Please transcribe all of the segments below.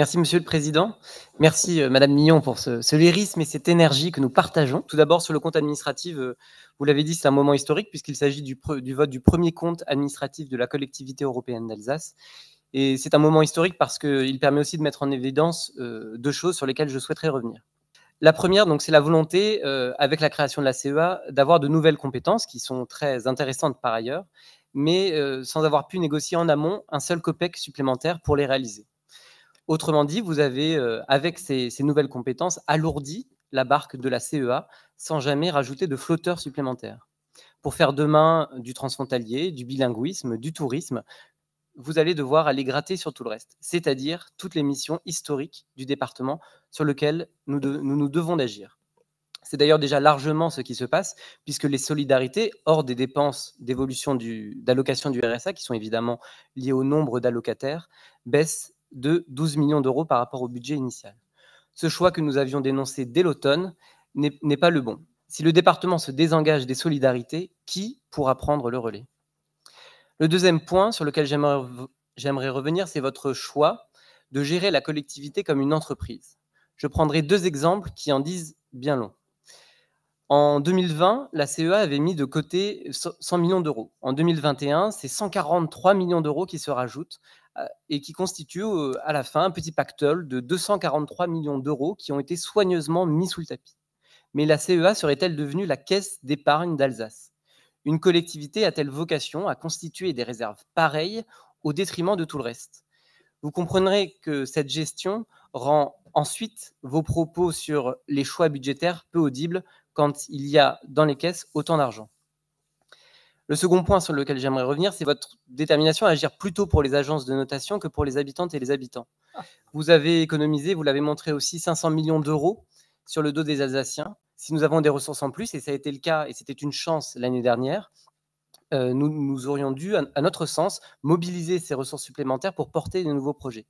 Merci, Monsieur le Président. Merci, euh, Madame Mignon, pour ce, lyrisme et cette énergie que nous partageons. Tout d'abord, sur le compte administratif, euh, vous l'avez dit, c'est un moment historique puisqu'il s'agit du, vote du premier compte administratif de la collectivité européenne d'Alsace. Et c'est un moment historique parce qu'il permet aussi de mettre en évidence euh, deux choses sur lesquelles je souhaiterais revenir. La première, donc, c'est la volonté, avec la création de la CEA, d'avoir de nouvelles compétences qui sont très intéressantes par ailleurs, mais sans avoir pu négocier en amont un seul COPEC supplémentaire pour les réaliser. Autrement dit, vous avez, euh, avec ces, nouvelles compétences, alourdi la barque de la CEA sans jamais rajouter de flotteurs supplémentaires. Pour faire demain du transfrontalier, du bilinguisme, du tourisme, vous allez devoir aller gratter sur tout le reste, c'est-à-dire toutes les missions historiques du département sur lesquelles nous, nous, nous devons d'agir. C'est d'ailleurs déjà largement ce qui se passe, puisque les solidarités, hors des dépenses d'évolution d'allocation du RSA, qui sont évidemment liées au nombre d'allocataires, baissent de 12 millions d'euros par rapport au budget initial. Ce choix que nous avions dénoncé dès l'automne n'est pas le bon. Si le département se désengage des solidarités, qui pourra prendre le relais Le deuxième point sur lequel j'aimerais revenir, c'est votre choix de gérer la collectivité comme une entreprise. Je prendrai deux exemples qui en disent bien long. En 2020, la CEA avait mis de côté 100 millions d'euros. En 2021, c'est 143 millions d'euros qui se rajoutent et qui constitue euh, à la fin un petit pactole de 243 millions d'euros qui ont été soigneusement mis sous le tapis. Mais la CEA serait-elle devenue la caisse d'épargne d'Alsace Une collectivité a-t-elle vocation à constituer des réserves pareilles au détriment de tout le reste Vous comprendrez que cette gestion rend ensuite vos propos sur les choix budgétaires peu audibles quand il y a dans les caisses autant d'argent. Le second point sur lequel j'aimerais revenir, c'est votre détermination à agir plutôt pour les agences de notation que pour les habitantes et les habitants. Ah. Vous avez économisé, vous l'avez montré aussi, 500 millions d'euros sur le dos des Alsaciens. Si nous avons des ressources en plus, et ça a été le cas, et c'était une chance l'année dernière, euh, nous, aurions dû, à, notre sens, mobiliser ces ressources supplémentaires pour porter de nouveaux projets.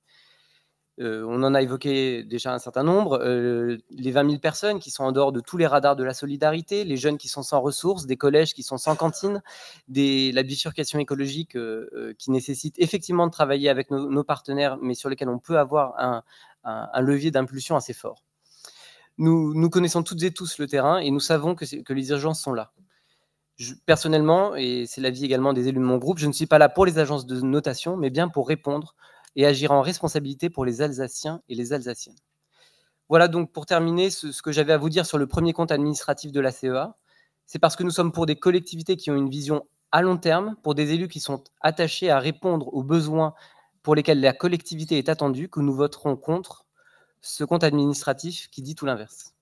Euh, on en a évoqué déjà un certain nombre, euh, les 20 000 personnes qui sont en dehors de tous les radars de la solidarité, les jeunes qui sont sans ressources, des collèges qui sont sans cantine, des, la bifurcation écologique euh, qui nécessite effectivement de travailler avec nos, partenaires, mais sur lesquels on peut avoir un, levier d'impulsion assez fort. Nous, connaissons toutes et tous le terrain et nous savons que, les urgences sont là. personnellement, et c'est l'avis également des élus de mon groupe, je ne suis pas là pour les agences de notation, mais bien pour répondre et agir en responsabilité pour les Alsaciens et les Alsaciennes. Voilà donc pour terminer ce, ce que j'avais à vous dire sur le premier compte administratif de la CEA. C'est parce que nous sommes pour des collectivités qui ont une vision à long terme, pour des élus qui sont attachés à répondre aux besoins pour lesquels la collectivité est attendue, que nous voterons contre ce compte administratif qui dit tout l'inverse.